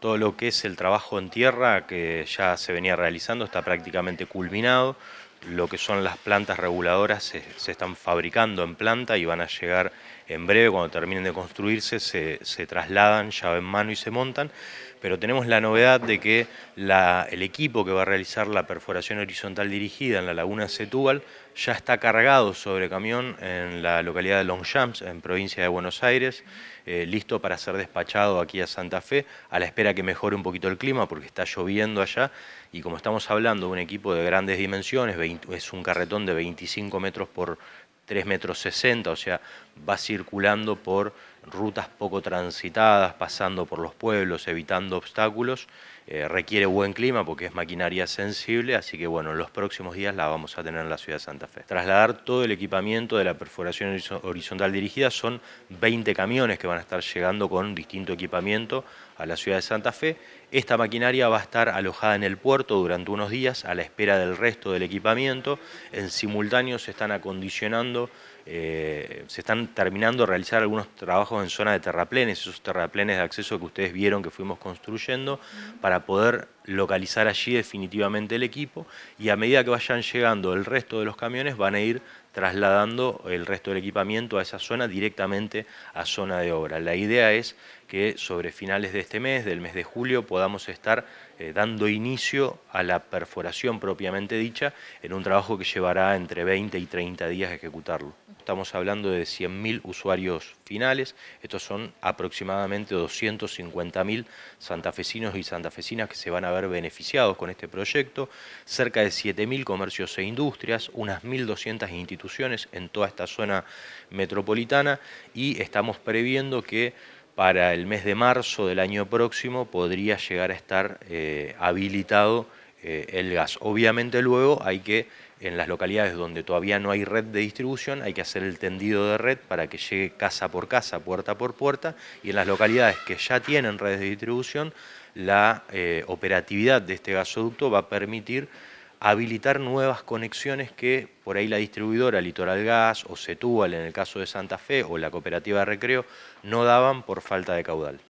Todo lo que es el trabajo en tierra que ya se venía realizando está prácticamente culminado. Lo que son las plantas reguladoras se, están fabricando en planta y van a llegar en breve, cuando terminen de construirse, se, se trasladan llave en mano y se montan pero tenemos la novedad de que el equipo que va a realizar la perforación horizontal dirigida en la laguna Setúbal ya está cargado sobre camión en la localidad de Longchamps, en provincia de Buenos Aires, eh, listo para ser despachado aquí a Santa Fe, a la espera que mejore un poquito el clima porque está lloviendo allá y como estamos hablando de un equipo de grandes dimensiones, es un carretón de 25 metros por 3 metros 60, o sea, va circulando por rutas poco transitadas, pasando por los pueblos, evitando obstáculos eh, requiere buen clima porque es maquinaria sensible, así que bueno, en los próximos días la vamos a tener en la ciudad de Santa Fe. Trasladar todo el equipamiento de la perforación horizontal dirigida son 20 camiones que van a estar llegando con distinto equipamiento a la ciudad de Santa Fe. Esta maquinaria va a estar alojada en el puerto durante unos días a la espera del resto del equipamiento. En simultáneo se están acondicionando, eh, se están terminando de realizar algunos trabajos en zona de terraplenes, esos terraplenes de acceso que ustedes vieron que fuimos construyendo, para poder localizar allí definitivamente el equipo y a medida que vayan llegando el resto de los camiones van a ir trasladando el resto del equipamiento a esa zona directamente a zona de obra. La idea es que sobre finales de este mes, del mes de julio, podamos estar eh, dando inicio a la perforación propiamente dicha en un trabajo que llevará entre 20 y 30 días ejecutarlo estamos hablando de 100.000 usuarios finales, estos son aproximadamente 250.000 santafesinos y santafesinas que se van a ver beneficiados con este proyecto, cerca de 7.000 comercios e industrias, unas 1.200 instituciones en toda esta zona metropolitana y estamos previendo que para el mes de marzo del año próximo podría llegar a estar eh, habilitado eh, el gas. Obviamente luego hay que, en las localidades donde todavía no hay red de distribución, hay que hacer el tendido de red para que llegue casa por casa, puerta por puerta, y en las localidades que ya tienen redes de distribución, la eh, operatividad de este gasoducto va a permitir habilitar nuevas conexiones que por ahí la distribuidora Litoral Gas o Setúbal en el caso de Santa Fe o la cooperativa Recreo no daban por falta de caudal.